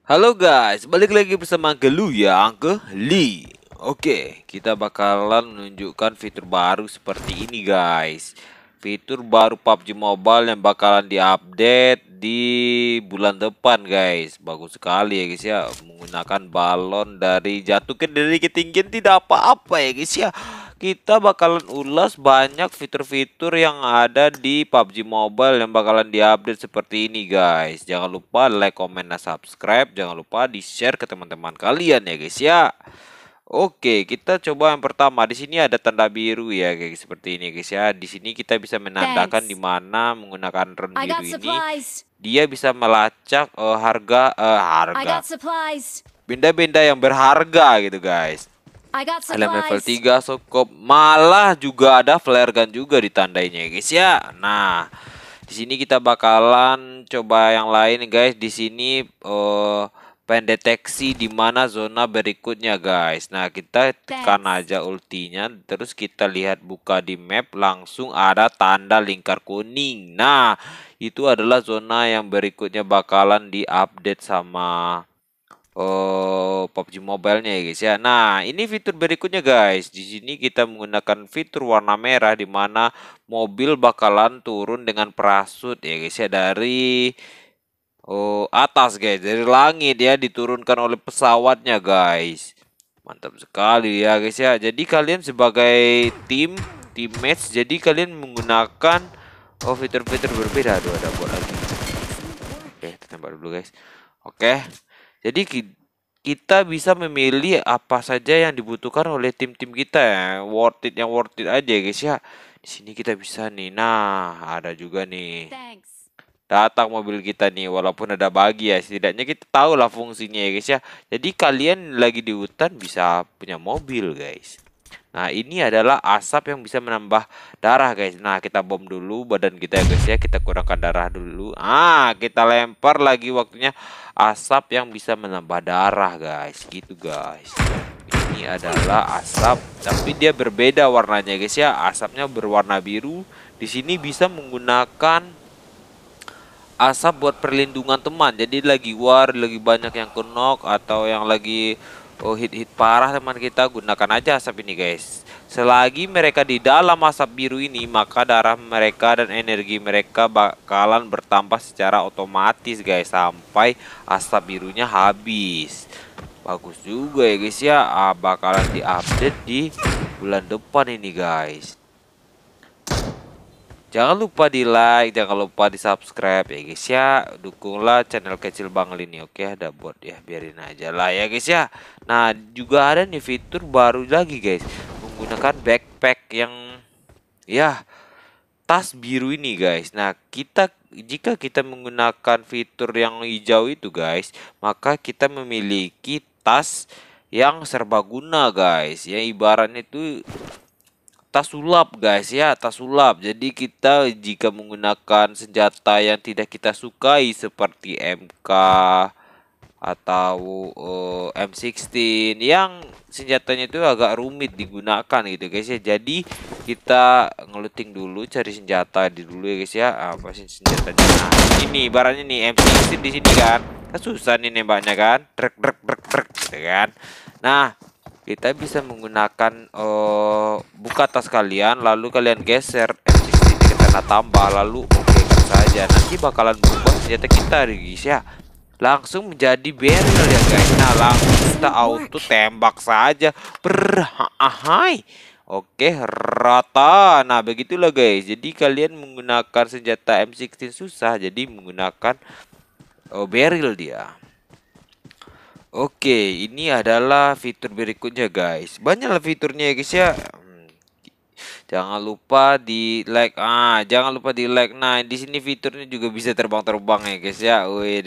Halo guys, balik lagi bersama Gelu ya, ke Li. Oke, kita bakalan menunjukkan fitur baru seperti ini guys. Fitur baru PUBG Mobile yang bakalan diupdate di bulan depan guys. Bagus sekali ya guys ya, menggunakan balon dari jatuh ke dari ketinggian tidak apa-apa ya guys ya kita bakalan ulas banyak fitur-fitur yang ada di PUBG Mobile yang bakalan diupdate seperti ini guys. Jangan lupa like, comment, dan subscribe. Jangan lupa di-share ke teman-teman kalian ya guys ya. Oke, kita coba yang pertama. Di sini ada tanda biru ya guys, seperti ini guys ya. Di sini kita bisa menandakan di mana menggunakan ren biru ini dia bisa melacak uh, harga uh, harga benda-benda yang berharga gitu guys level 3 sokop malah juga ada flare gun juga ditandainya guys ya. Nah, di sini kita bakalan coba yang lain guys. Di sini uh, eh, pendeteksi di mana zona berikutnya guys. Nah kita tekan aja ultinya, terus kita lihat buka di map langsung ada tanda lingkar kuning. Nah itu adalah zona yang berikutnya bakalan diupdate sama uh, oh, PUBG Mobile-nya ya guys ya. Nah, ini fitur berikutnya guys. Di sini kita menggunakan fitur warna merah di mana mobil bakalan turun dengan parasut ya guys ya dari uh, atas guys, dari langit ya diturunkan oleh pesawatnya guys. Mantap sekali ya guys ya. Jadi kalian sebagai tim tim match. jadi kalian menggunakan oh fitur-fitur berbeda. Aduh ada buat lagi. Oke, kita tembak dulu guys. Oke. Okay. Jadi kita bisa memilih apa saja yang dibutuhkan oleh tim-tim kita ya. Worth it yang worth it aja guys ya. Di sini kita bisa nih. Nah, ada juga nih. Thanks datang mobil kita nih walaupun ada bagi ya setidaknya kita tahu lah fungsinya ya guys ya jadi kalian lagi di hutan bisa punya mobil guys Nah ini adalah asap yang bisa menambah darah guys Nah kita bom dulu badan kita ya guys ya Kita kurangkan darah dulu Ah kita lempar lagi waktunya asap yang bisa menambah darah guys Gitu guys Ini adalah asap Tapi dia berbeda warnanya guys ya Asapnya berwarna biru Di sini bisa menggunakan asap buat perlindungan teman jadi lagi war lagi banyak yang kenok atau yang lagi oh hit-hit parah teman kita gunakan aja asap ini guys selagi mereka di dalam asap biru ini maka darah mereka dan energi mereka bakalan bertambah secara otomatis guys sampai asap birunya habis bagus juga ya guys ya ah, bakalan diupdate di bulan depan ini guys Jangan lupa di like, jangan lupa di subscribe ya guys ya. Dukunglah channel kecil bang ini oke ada bot ya biarin aja lah ya guys ya. Nah juga ada nih fitur baru lagi guys menggunakan backpack yang ya tas biru ini guys. Nah kita jika kita menggunakan fitur yang hijau itu guys maka kita memiliki tas yang serbaguna guys ya ibaratnya itu tasulap guys ya tasulap jadi kita jika menggunakan senjata yang tidak kita sukai seperti MK atau uh, eh, M16 yang senjatanya itu agak rumit digunakan gitu guys ya jadi kita ngeluting dulu cari senjata di dulu ya guys ya apa sih senjatanya nah ini barangnya nih M16 di sini kan. kan susah nih nembaknya kan trek trek trek trek gitu kan nah kita bisa menggunakan uh, buka tas kalian lalu kalian geser M16 ke tanah tambah lalu oke okay saja nanti bakalan berubah senjata kita guys ya langsung menjadi barrel ya guys nah langsung kita auto tembak saja berhahai Oke, rata. Nah, begitulah guys. Jadi kalian menggunakan senjata M16 susah, jadi menggunakan oh, barrel dia. Oke, ini adalah fitur berikutnya guys. Banyaklah fiturnya ya guys ya. Jangan lupa di like. Ah, jangan lupa di like. Nah, di sini fiturnya juga bisa terbang-terbang ya, guys ya. Wih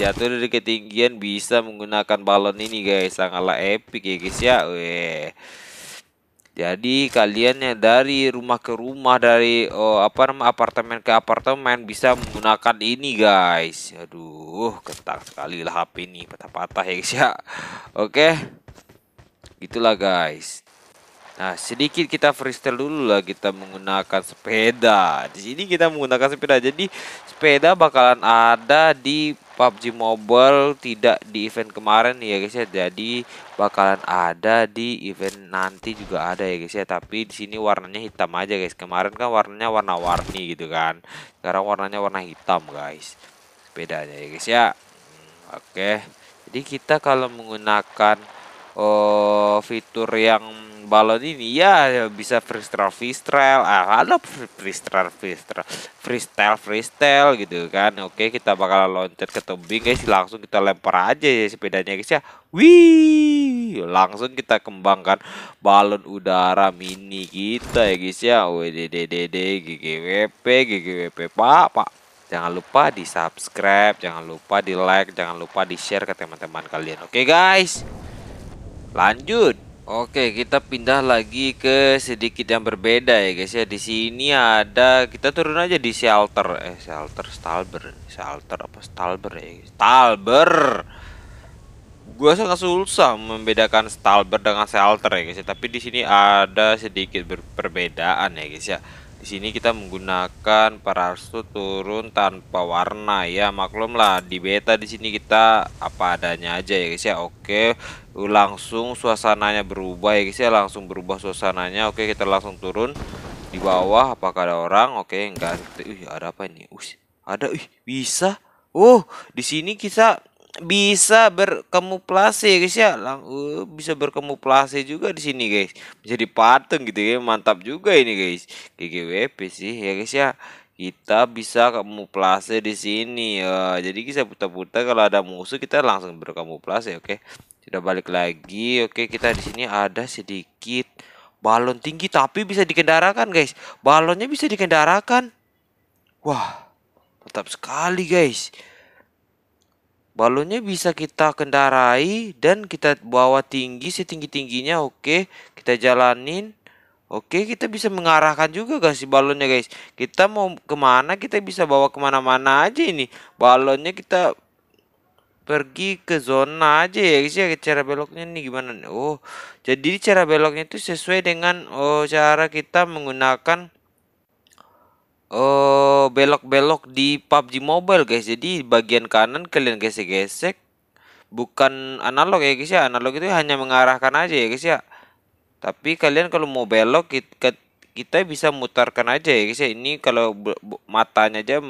jatuh dari ketinggian bisa menggunakan balon ini, guys. Sangatlah epic ya, guys ya. Wih. Jadi kaliannya dari rumah ke rumah, dari oh, apa nama apartemen ke apartemen bisa menggunakan ini guys. Aduh, ketak sekali lah HP ini patah-patah ya guys ya. Oke, itulah guys. Nah sedikit kita freestyle dulu lah kita menggunakan sepeda. Di sini kita menggunakan sepeda. Jadi sepeda bakalan ada di PUBG Mobile tidak di event kemarin ya guys ya. Jadi bakalan ada di event nanti juga ada ya guys ya. Tapi di sini warnanya hitam aja guys. Kemarin kan warnanya warna-warni gitu kan. Sekarang warnanya warna hitam guys. Bedanya ya guys ya. Hmm, Oke. Okay. Jadi kita kalau menggunakan oh, fitur yang balon ini ya bisa freestyle freestyle ah ada freestyle freestyle freestyle freestyle gitu kan oke kita bakal loncat ke tebing guys langsung kita lempar aja ya sepedanya guys ya wih langsung kita kembangkan balon udara mini kita ya guys ya wddd ggwp ggwp pak pak jangan lupa di subscribe jangan lupa di like jangan lupa di share ke teman-teman kalian oke guys lanjut Oke, kita pindah lagi ke sedikit yang berbeda ya guys ya. Di sini ada kita turun aja di shelter eh shelter stalber, shelter apa stalber ya? Guys. Stalber. Gua sangat susah membedakan stalber dengan shelter ya guys ya. Tapi di sini ada sedikit perbedaan ya guys ya. Di sini kita menggunakan parasut turun tanpa warna ya. Maklumlah di beta di sini kita apa adanya aja ya guys ya. Oke, uh, langsung suasananya berubah ya guys ya. Langsung berubah suasananya. Oke, kita langsung turun di bawah apakah ada orang? Oke, enggak. ada apa ini? Ush, ada ih, bisa. Oh, di sini kita bisa berkamuflase ya guys ya lang uh, bisa berkamuflase juga di sini guys bisa dipatung gitu ya mantap juga ini guys GGWP sih ya guys ya kita bisa kamuflase di sini ya jadi kita ya, putar-putar kalau ada musuh kita langsung berkamuflase oke okay? sudah balik lagi oke okay, kita di sini ada sedikit balon tinggi tapi bisa dikendarakan guys balonnya bisa dikendarakan wah mantap sekali guys Balonnya bisa kita kendarai dan kita bawa tinggi setinggi-tingginya. Oke, kita jalanin. Oke, kita bisa mengarahkan juga guys si balonnya guys. Kita mau kemana kita bisa bawa kemana-mana aja ini. Balonnya kita pergi ke zona aja ya guys ya cara beloknya nih gimana nih oh jadi cara beloknya itu sesuai dengan oh cara kita menggunakan belok eh, belok-belok di PUBG Mobile guys. Jadi bagian kanan kalian gesek-gesek bukan analog ya guys ya. Analog itu hanya mengarahkan aja ya guys ya. Tapi kalian kalau mau belok kita bisa mutarkan aja ya guys ya. Ini kalau matanya aja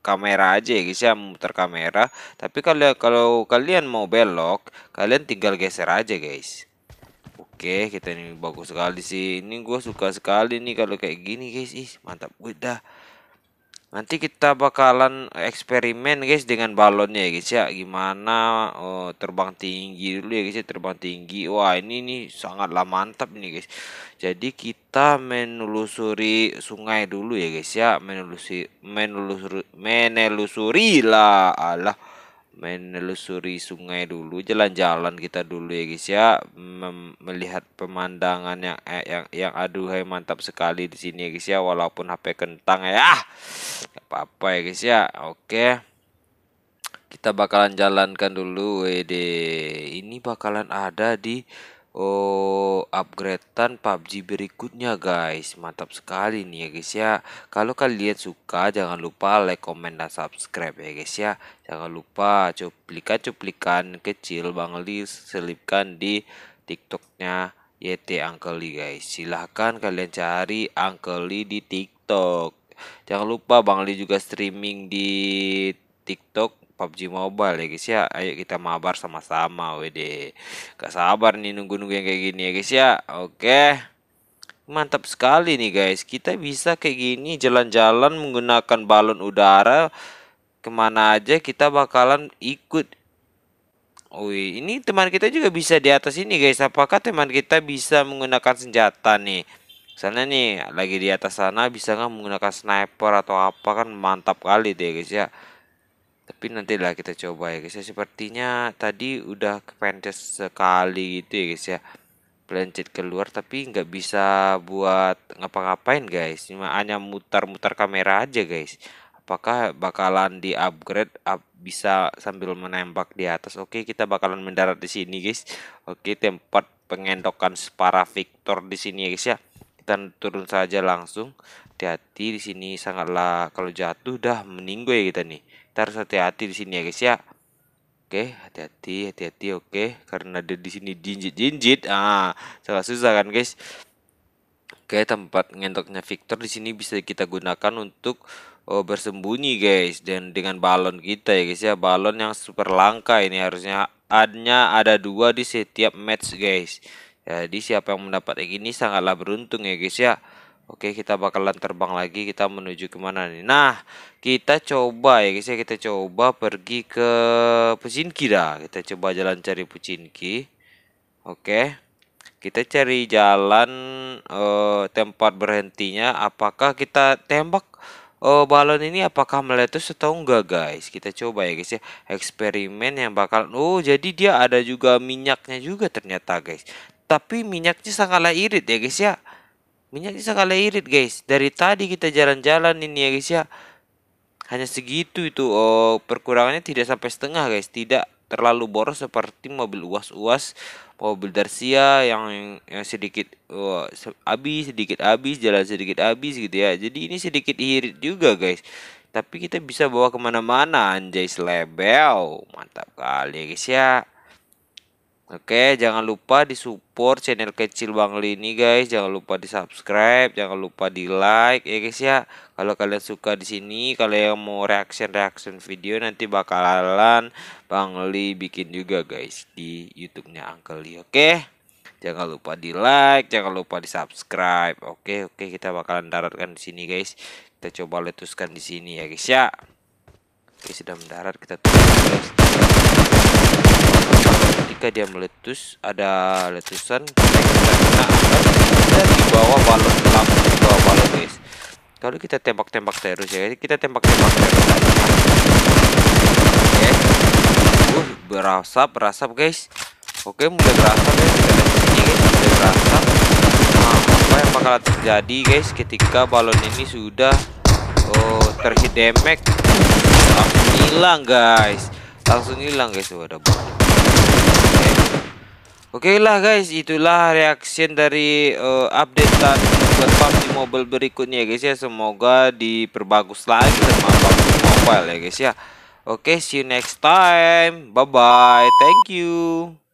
kamera aja ya guys ya muter kamera tapi kalau kalau kalian mau belok kalian tinggal geser aja guys Oke, kita ini bagus sekali sih. Ini gue suka sekali nih kalau kayak gini, guys. Ih, mantap gue dah. Nanti kita bakalan eksperimen, guys, dengan balonnya, ya, guys ya. Gimana oh, terbang tinggi dulu ya, guys ya. Terbang tinggi. Wah, ini nih sangatlah mantap nih, guys. Jadi kita menelusuri sungai dulu ya, guys ya. Menelusuri menelusuri menelusuri lah. Alah menelusuri sungai dulu jalan-jalan kita dulu ya guys ya Mem melihat pemandangan yang eh, yang yang aduhai eh, mantap sekali di sini ya guys ya walaupun HP kentang ya ah, apa-apa ya guys ya oke kita bakalan jalankan dulu wede ini bakalan ada di Oh, upgradean PUBG berikutnya guys. Mantap sekali nih ya guys ya. Kalau kalian suka jangan lupa like, comment dan subscribe ya guys ya. Jangan lupa cuplikan-cuplikan kecil Bang Li selipkan di TikToknya YT Uncle guys. Silahkan kalian cari Uncle di TikTok. Jangan lupa Bang Li juga streaming di TikTok PUBG Mobile ya guys ya. Ayo kita mabar sama-sama WD. Gak sabar nih nunggu-nunggu yang kayak gini ya guys ya. Oke. Mantap sekali nih guys. Kita bisa kayak gini jalan-jalan menggunakan balon udara kemana aja kita bakalan ikut. Wih, ini teman kita juga bisa di atas ini guys. Apakah teman kita bisa menggunakan senjata nih? Misalnya nih lagi di atas sana bisa nggak menggunakan sniper atau apa kan mantap kali deh guys ya tapi nanti lah kita coba ya guys ya sepertinya tadi udah kepencet sekali gitu ya guys ya pelencet keluar tapi nggak bisa buat ngapa-ngapain guys cuma hanya mutar-mutar kamera aja guys apakah bakalan di upgrade up bisa sambil menembak di atas oke kita bakalan mendarat di sini guys oke tempat pengendokan para Victor di sini ya guys ya kita turun saja langsung hati-hati di sini sangatlah kalau jatuh dah meninggal ya kita nih kita harus hati-hati di sini ya guys ya. Oke, hati-hati, hati-hati, oke. Karena ada di sini jinjit-jinjit, ah, salah susah kan guys. Oke, tempat ngentoknya Victor di sini bisa kita gunakan untuk oh, bersembunyi guys dan dengan balon kita ya guys ya balon yang super langka ini harusnya adnya ada dua di setiap match guys jadi siapa yang mendapat ini sangatlah beruntung ya guys ya Oke, kita bakalan terbang lagi. Kita menuju kemana nih? Nah, kita coba ya, guys. Ya. Kita coba pergi ke Pucinki dah. Kita coba jalan cari Pucinki. Oke, kita cari jalan uh, tempat berhentinya. Apakah kita tembak uh, balon ini? Apakah meletus atau enggak, guys? Kita coba ya, guys. Ya, eksperimen yang bakal. Oh, jadi dia ada juga minyaknya juga ternyata, guys. Tapi minyaknya sangatlah irit ya, guys. Ya minyak bisa sekali irit guys. Dari tadi kita jalan-jalan ini ya guys ya. Hanya segitu itu. Oh, perkurangannya tidak sampai setengah guys. Tidak terlalu boros seperti mobil uas-uas, mobil Darsia yang yang sedikit uh, habis, sedikit abis jalan sedikit abis gitu ya. Jadi ini sedikit irit juga guys tapi kita bisa bawa kemana-mana anjay selebel mantap kali ya guys ya Oke, jangan lupa di support channel kecil Bang Lini ini guys. Jangan lupa di subscribe, jangan lupa di like ya guys ya. Kalau kalian suka di sini, kalian mau reaction reaction video nanti bakalan Bang Li bikin juga guys di YouTube-nya Uncle Li. Oke, jangan lupa di like, jangan lupa di subscribe. Oke, oke kita bakalan daratkan di sini guys. Kita coba letuskan di sini ya guys ya. Oke, sudah mendarat kita tunggu guys ketika dia meletus ada letusan kena di bawah balon lampu di bawah balon guys kalau kita tembak-tembak terus ya kita tembak-tembak terus ya uh berasap berasap guys oke mudah berasa berasap ya kita lihat guys mudah berasap nah apa yang bakal terjadi guys ketika balon ini sudah oh terhit damage langsung hilang guys langsung hilang guys waduh oh, Oke okay lah guys, itulah reaction dari uh, update dan buat PUBG Mobile berikutnya ya guys ya. Semoga diperbagus lagi sama PUBG Mobile ya guys ya. Oke, okay, see you next time. Bye bye. Thank you.